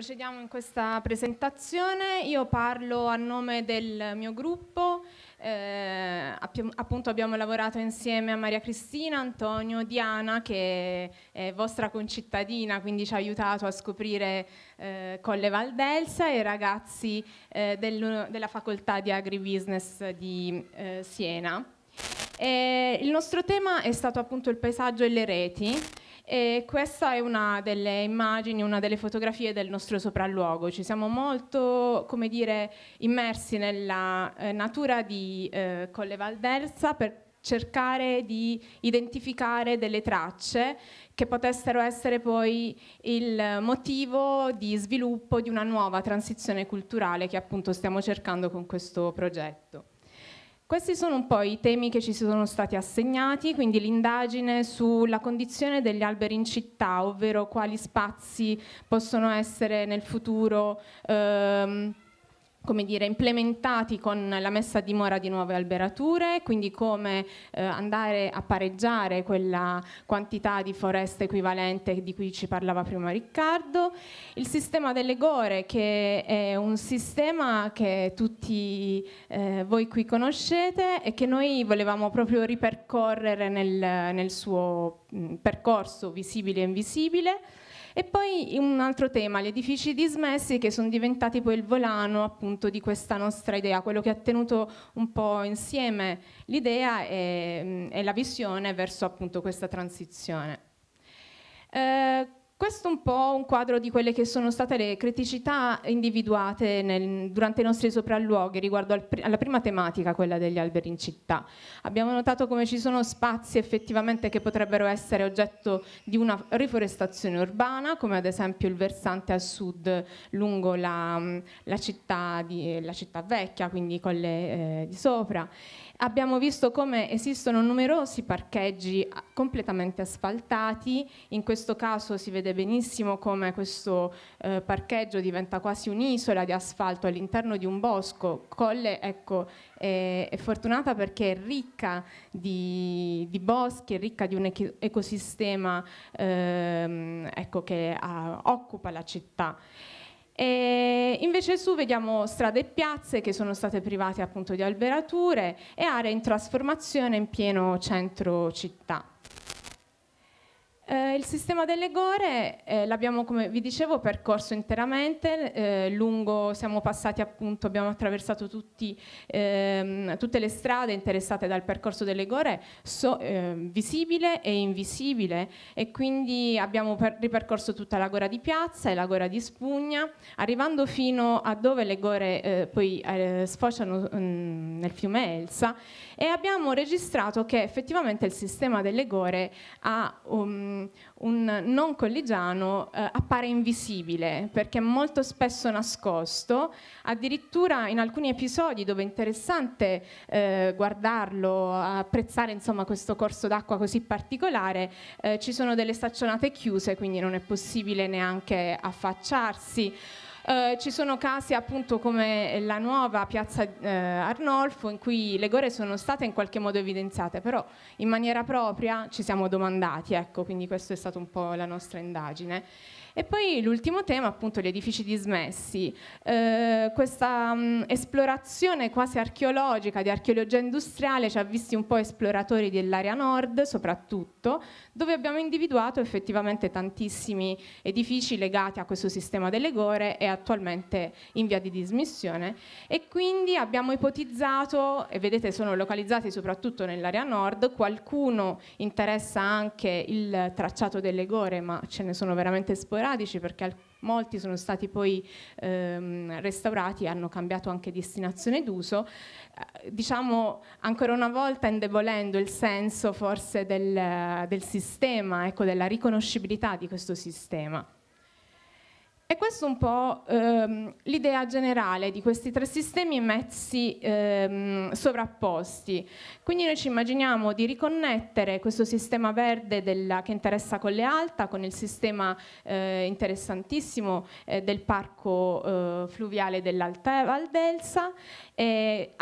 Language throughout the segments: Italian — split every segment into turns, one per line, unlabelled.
procediamo in questa presentazione. Io parlo a nome del mio gruppo, eh, appunto abbiamo lavorato insieme a Maria Cristina, Antonio, Diana che è vostra concittadina, quindi ci ha aiutato a scoprire eh, Colle Valdelsa e i ragazzi eh, del, della facoltà di agribusiness di eh, Siena. Eh, il nostro tema è stato appunto il paesaggio e le reti. E questa è una delle immagini, una delle fotografie del nostro sopralluogo. Ci siamo molto, come dire, immersi nella eh, natura di eh, Colle Valdelsa per cercare di identificare delle tracce che potessero essere poi il motivo di sviluppo di una nuova transizione culturale che appunto stiamo cercando con questo progetto. Questi sono un po' i temi che ci sono stati assegnati, quindi l'indagine sulla condizione degli alberi in città, ovvero quali spazi possono essere nel futuro ehm, come dire, implementati con la messa a dimora di nuove alberature, quindi come eh, andare a pareggiare quella quantità di foresta equivalente di cui ci parlava prima Riccardo, il sistema delle gore che è un sistema che tutti eh, voi qui conoscete e che noi volevamo proprio ripercorrere nel, nel suo mh, percorso visibile e invisibile. E poi un altro tema, gli edifici dismessi che sono diventati poi il volano appunto di questa nostra idea, quello che ha tenuto un po' insieme l'idea e, e, mm, la visione verso appunto questa transizione. Eh, questo è un po' un quadro di quelle che sono state le criticità individuate nel, durante i nostri sopralluoghi riguardo al, alla prima tematica, quella degli alberi in città. Abbiamo notato come ci sono spazi effettivamente che potrebbero essere oggetto di una riforestazione urbana, come ad esempio il versante a sud lungo la, la, città, di, la città, vecchia, quindi con le eh, di sopra abbiamo visto come esistono numerosi parcheggi ah, completamente asfaltati, in questo caso si vede benissimo come questo eh, parcheggio diventa quasi un'isola di asfalto all'interno di un bosco. Colle ecco, è, è, fortunata perché è ricca di, di, boschi, è ricca di un ecosistema ehm, ecco, che ah, occupa la città. E invece su vediamo strade e piazze che sono state private appunto di alberature e aree in trasformazione in pieno centro città. Eh, il sistema delle gore eh, l'abbiamo, come vi dicevo, percorso interamente, eh, lungo, siamo passati appunto, abbiamo attraversato tutti, ehm, tutte le strade interessate dal percorso delle gore, so, ehm, visibile e invisibile, e quindi abbiamo per, ripercorso tutta la gora di piazza e la gora di spugna, arrivando fino a dove le gore eh, poi eh, sfociano mh, mm, nel fiume Elsa e abbiamo registrato che effettivamente il sistema delle gore ha um, un non colligiano eh, appare invisibile perché è molto spesso nascosto, addirittura in alcuni episodi dove è interessante eh, guardarlo, apprezzare insomma, questo corso d'acqua così particolare, eh, ci sono delle staccionate chiuse, quindi non è possibile neanche affacciarsi. Eh, ci sono casi appunto come la nuova piazza eh, Arnolfo in cui le gore sono state in qualche modo evidenziate, però in maniera propria ci siamo domandati, ecco, quindi questa è stata un po' la nostra indagine. E poi l'ultimo tema, appunto, gli edifici dismessi. Eh, questa mh, mm, esplorazione quasi archeologica di archeologia industriale ci ha visti un po' esploratori dell'area nord, soprattutto, dove abbiamo individuato effettivamente tantissimi edifici legati a questo sistema delle gore e attualmente in via di dismissione. E quindi abbiamo ipotizzato, e vedete sono localizzati soprattutto nell'area nord, qualcuno interessa anche il tracciato delle gore, ma ce ne sono veramente sporadici sporadici perché molti sono stati poi ehm, restaurati e hanno cambiato anche destinazione d'uso, eh, diciamo ancora una volta indebolendo il senso forse del, del sistema, ecco, della riconoscibilità di questo sistema. E questa è un po' ehm, l'idea generale di questi tre sistemi messi ehm, sovrapposti. Quindi noi ci immaginiamo di riconnettere questo sistema verde della, che interessa Colle Alta con il sistema eh, interessantissimo eh, del parco eh, fluviale dell'Alta Valdelsa e,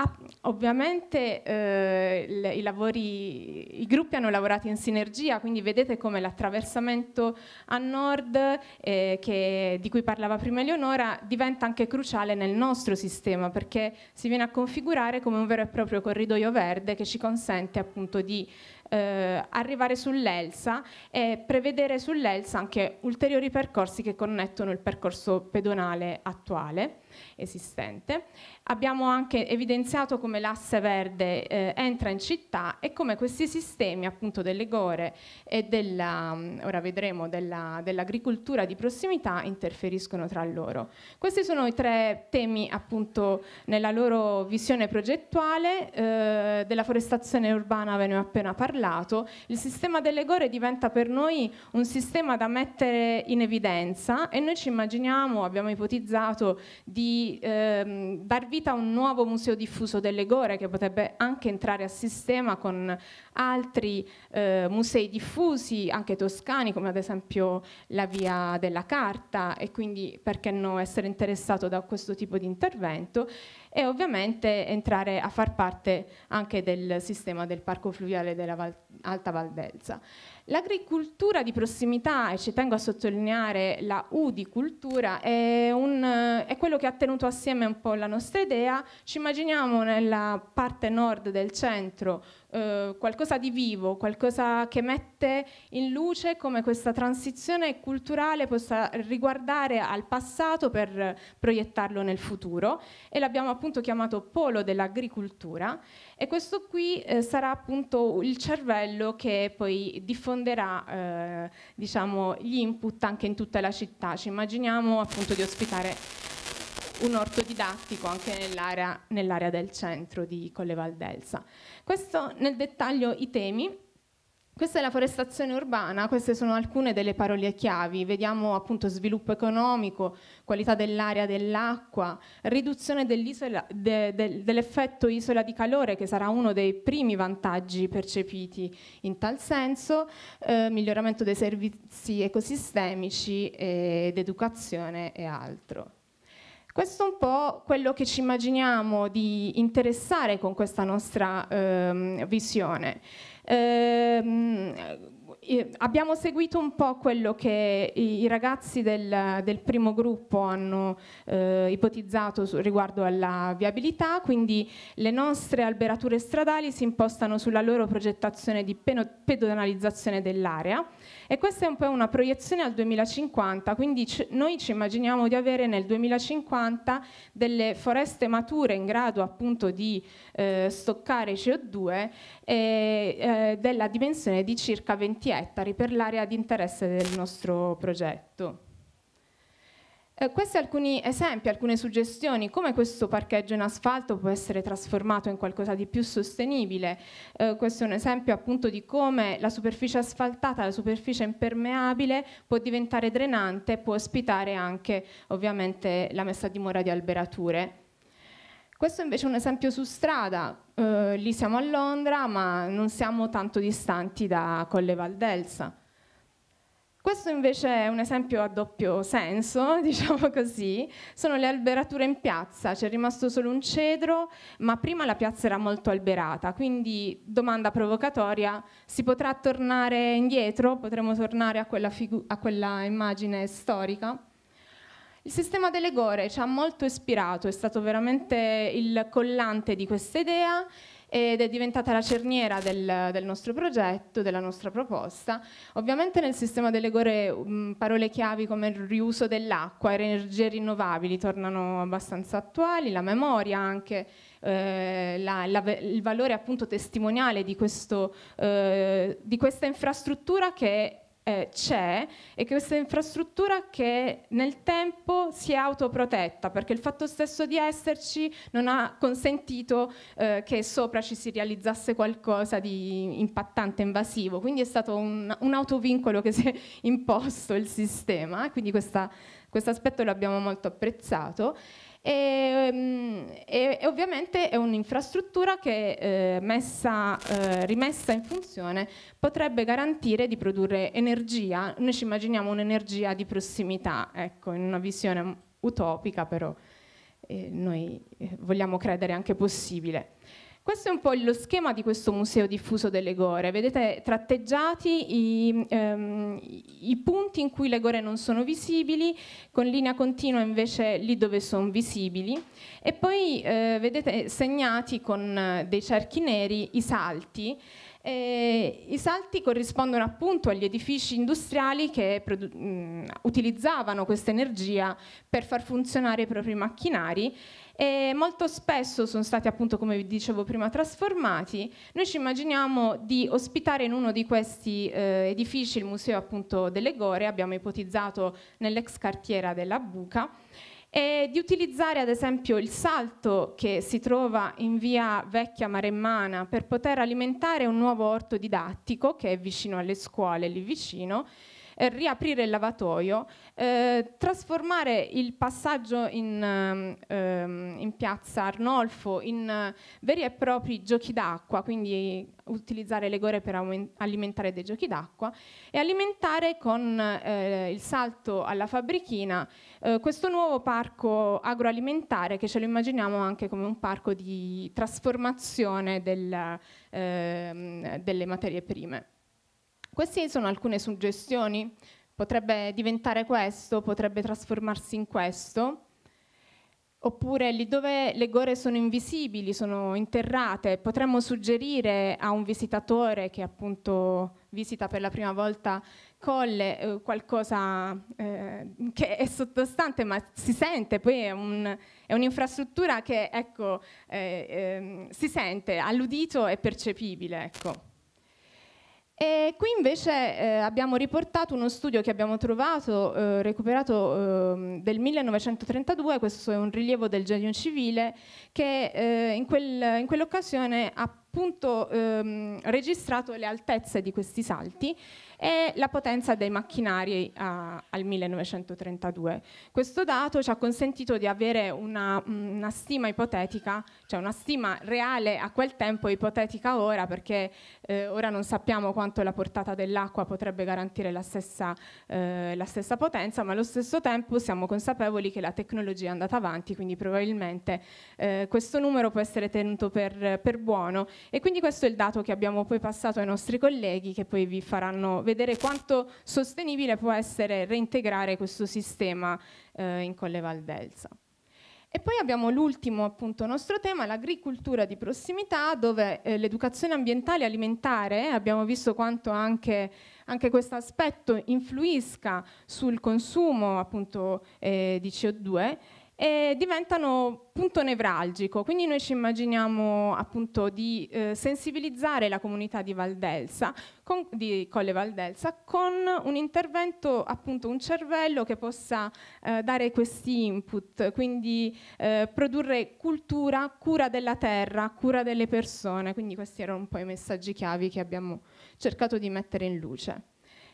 ovviamente eh, i, lavori, i gruppi hanno lavorato in sinergia, quindi vedete come l'attraversamento a nord, eh, che, di cui parlava prima Eleonora, diventa anche cruciale nel nostro sistema, perché si viene a configurare come un vero e proprio corridoio verde che ci consente appunto di eh, arrivare sull'Elsa e prevedere sull'Elsa anche ulteriori percorsi che connettono il percorso pedonale attuale esistente. Abbiamo anche evidenziato come l'asse verde eh, entra in città e come questi sistemi appunto delle gore e della, mm, ora vedremo, della, dell'agricoltura di prossimità interferiscono tra loro. Questi sono i tre temi appunto nella loro visione progettuale, eh, della forestazione urbana ve ne ho appena parlato, il sistema delle gore diventa per noi un sistema da mettere in evidenza e noi ci immaginiamo, abbiamo ipotizzato di di ehm, dar vita a un nuovo museo diffuso delle gore che potrebbe anche entrare a sistema con altri eh, musei diffusi, anche toscani, come ad esempio la Via della Carta e quindi perché no essere interessato da questo tipo di intervento e ovviamente entrare a far parte anche del sistema del parco fluviale della Val Alta Valdelsa. L'agricoltura di prossimità, e ci tengo a sottolineare la U di cultura, è, un, è quello che ha tenuto assieme un po' la nostra idea. Ci immaginiamo nella parte nord del centro eh, qualcosa di vivo, qualcosa che mette in luce come questa transizione culturale possa riguardare al passato per proiettarlo nel futuro e l'abbiamo appunto chiamato polo dell'agricoltura e questo qui eh, sarà appunto il cervello che poi diffonderà eh, diciamo, gli input anche in tutta la città. Ci immaginiamo appunto di ospitare un orto didattico anche nell'area, nell'area del centro di Colle Valdelsa. Questo nel dettaglio i temi. Questa è la forestazione urbana, queste sono alcune delle parole chiavi. Vediamo appunto sviluppo economico, qualità dell'aria dell'acqua, riduzione de, de, dell'effetto isola di calore che sarà uno dei primi vantaggi percepiti in tal senso, eh, miglioramento dei servizi ecosistemici eh, ed educazione e altro. Questo è un po' quello che ci immaginiamo di interessare con questa nostra ehm, visione. Ehm, eh, abbiamo seguito un po' quello che i, i ragazzi del, del, primo gruppo hanno eh, ipotizzato su, riguardo alla viabilità, quindi le nostre alberature stradali si impostano sulla loro progettazione di pedonalizzazione dell'area e questa è un po' una proiezione al 2050, quindi noi ci immaginiamo di avere nel 2050 delle foreste mature in grado appunto di eh, stoccare CO2 e, eh, della dimensione di circa 20 ettari per l'area di interesse del nostro progetto. Eh, questi alcuni esempi, alcune suggestioni, come questo parcheggio in asfalto può essere trasformato in qualcosa di più sostenibile. Eh, questo è un esempio appunto di come la superficie asfaltata, la superficie impermeabile può diventare drenante, può ospitare anche ovviamente la messa a dimora di alberature. Questo invece è un esempio su strada, eh, lì siamo a Londra ma non siamo tanto distanti da Colle Valdelsa. Questo invece è un esempio a doppio senso, diciamo così, sono le alberature in piazza, c'è rimasto solo un cedro, ma prima la piazza era molto alberata, quindi domanda provocatoria, si potrà tornare indietro, potremo tornare a quella, a quella immagine storica? Il sistema delle gore ci ha molto ispirato, è stato veramente il collante di questa idea ed è diventata la cerniera del, del nostro progetto, della nostra proposta. Ovviamente nel sistema delle gore parole chiavi come il riuso dell'acqua e energie rinnovabili tornano abbastanza attuali, la memoria anche eh, la, la, il valore appunto testimoniale di, questo, eh, di questa infrastruttura che eh, c'è e che questa infrastruttura che nel tempo si è autoprotetta perché il fatto stesso di esserci non ha consentito eh, che sopra ci si realizzasse qualcosa di impattante, invasivo, quindi è stato un, un autovincolo che si è imposto il sistema, quindi questo aspetto l'abbiamo molto apprezzato. E, ehm, e, e ovviamente è un'infrastruttura che eh, messa, eh, rimessa in funzione potrebbe garantire di produrre energia, noi ci immaginiamo un'energia di prossimità, ecco, in una visione utopica però eh, noi eh, vogliamo credere anche possibile. Questo è un po' lo schema di questo museo diffuso delle gore. Vedete tratteggiati i, ehm, i punti in cui le gore non sono visibili, con linea continua invece lì dove sono visibili, e poi eh, vedete segnati con eh, dei cerchi neri i salti e I salti corrispondono appunto agli edifici industriali che mh, utilizzavano questa energia per far funzionare i propri macchinari e molto spesso sono stati appunto come vi dicevo prima trasformati. Noi ci immaginiamo di ospitare in uno di questi eh, edifici il museo appunto delle gore, abbiamo ipotizzato nell'ex cartiera della Buca e di utilizzare ad esempio il salto che si trova in via vecchia Maremmana per poter alimentare un nuovo orto didattico che è vicino alle scuole lì vicino eh, riaprire il lavatoio, eh, trasformare il passaggio in, ehm, ehm in piazza Arnolfo in eh, veri e propri giochi d'acqua, quindi utilizzare le gore per alimentare dei giochi d'acqua e alimentare con eh, il salto alla fabbrichina eh, questo nuovo parco agroalimentare che ce lo immaginiamo anche come un parco di trasformazione del, eh, delle materie prime. Queste sono alcune suggestioni, potrebbe diventare questo, potrebbe trasformarsi in questo, oppure lì dove le gore sono invisibili, sono interrate, potremmo suggerire a un visitatore che appunto visita per la prima volta Colle eh, qualcosa eh, che è sottostante ma si sente, poi è, un, è un'infrastruttura che ecco, eh, ehm, si sente all'udito è percepibile. Ecco. E qui invece eh, abbiamo riportato uno studio che abbiamo trovato, eh, recuperato eh, del 1932, questo è un rilievo del genio civile, che eh, in, quel, in quell'occasione ha appunto ehm, registrato le altezze di questi salti e la potenza dei macchinari a, al 1932. Questo dato ci ha consentito di avere una, una, stima ipotetica, cioè una stima reale a quel tempo ipotetica ora, perché eh, ora non sappiamo quanto la portata dell'acqua potrebbe garantire la stessa, eh, la stessa potenza, ma allo stesso tempo siamo consapevoli che la tecnologia è andata avanti, quindi probabilmente eh, questo numero può essere tenuto per, per buono e quindi questo è il dato che abbiamo poi passato ai nostri colleghi che poi vi faranno vedere quanto sostenibile può essere reintegrare questo sistema eh, in Colle Valdelsa. E poi abbiamo l'ultimo appunto nostro tema, l'agricoltura di prossimità, dove eh, l'educazione ambientale e alimentare, abbiamo visto quanto anche, anche questo aspetto influisca sul consumo appunto eh, di CO2 e diventano punto nevralgico. Quindi noi ci immaginiamo appunto di eh, sensibilizzare la comunità di Valdelsa, con, di Colle Valdelsa, con un intervento, appunto un cervello che possa eh, dare questi input, quindi eh, produrre cultura, cura della terra, cura delle persone. Quindi questi erano un po' i messaggi chiavi che abbiamo cercato di mettere in luce.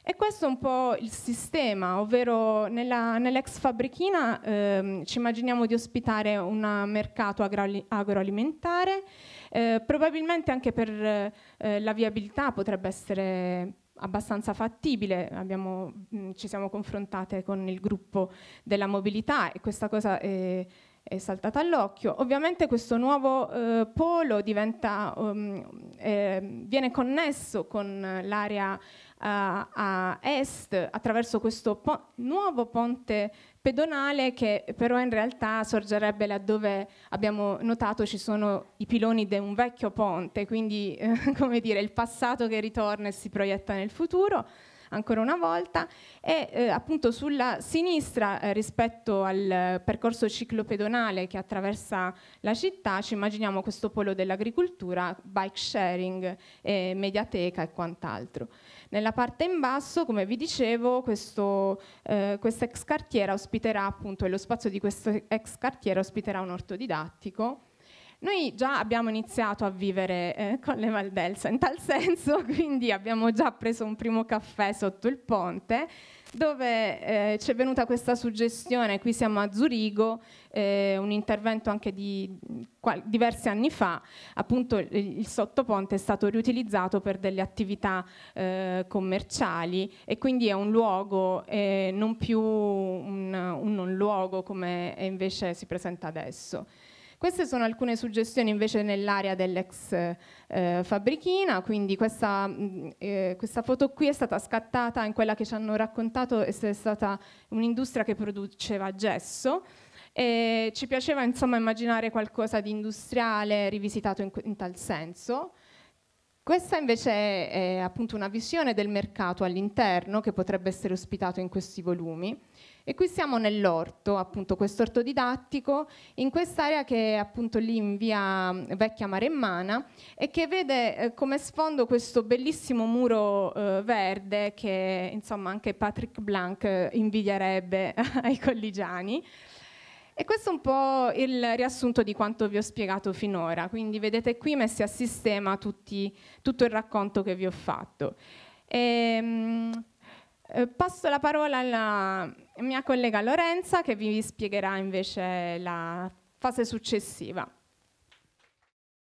E questo è un po' il sistema, ovvero nella, nell'ex fabbrichina ehm, ci immaginiamo di ospitare un mercato agroali- agroalimentare, eh, probabilmente anche per eh, la viabilità potrebbe essere abbastanza fattibile, Abbiamo, mh, mm, ci siamo confrontate con il gruppo della mobilità e questa cosa è, è saltata all'occhio. Ovviamente questo nuovo eh, polo diventa, um, viene connesso con l'area eh, a est attraverso questo po nuovo ponte pedonale che però in realtà sorgerebbe laddove abbiamo notato ci sono i piloni di un vecchio ponte, quindi eh, come dire il passato che ritorna e si proietta nel futuro ancora una volta, e eh, appunto sulla sinistra eh, rispetto al percorso ciclopedonale che attraversa la città ci immaginiamo questo polo dell'agricoltura, bike sharing, eh, mediateca e quant'altro. Nella parte in basso, come vi dicevo, questo, eh, questa ex cartiera ospiterà appunto, e lo spazio di questo ex cartiera ospiterà un orto didattico. Noi già abbiamo iniziato a vivere eh, con le Valdelsa in tal senso, quindi abbiamo già preso un primo caffè sotto il ponte dove eh, ci è venuta questa suggestione, qui siamo a Zurigo, eh, un intervento anche di diversi anni fa, appunto il, il, sottoponte è stato riutilizzato per delle attività eh, commerciali e quindi è un luogo, eh, non più un, un non luogo come invece si presenta adesso. Queste sono alcune suggestioni invece nell'area dell'ex eh, fabbrichina, quindi questa, mm, eh, questa, foto qui è stata scattata in quella che ci hanno raccontato essere stata un'industria che produceva gesso. E ci piaceva insomma immaginare qualcosa di industriale rivisitato in, in tal senso. Questa invece è, è appunto una visione del mercato all'interno che potrebbe essere ospitato in questi volumi. E qui siamo nell'orto, appunto questo orto didattico, in quest'area che è appunto lì in via Vecchia Maremmana e che vede eh, come sfondo questo bellissimo muro eh, verde che insomma anche Patrick Blanc eh, invidierebbe ai colligiani. E questo è un po' il riassunto di quanto vi ho spiegato finora, quindi vedete qui messi a sistema tutti, tutto il racconto che vi ho fatto. E, ehm, eh, passo la parola alla mia collega Lorenza che vi spiegherà invece la fase successiva.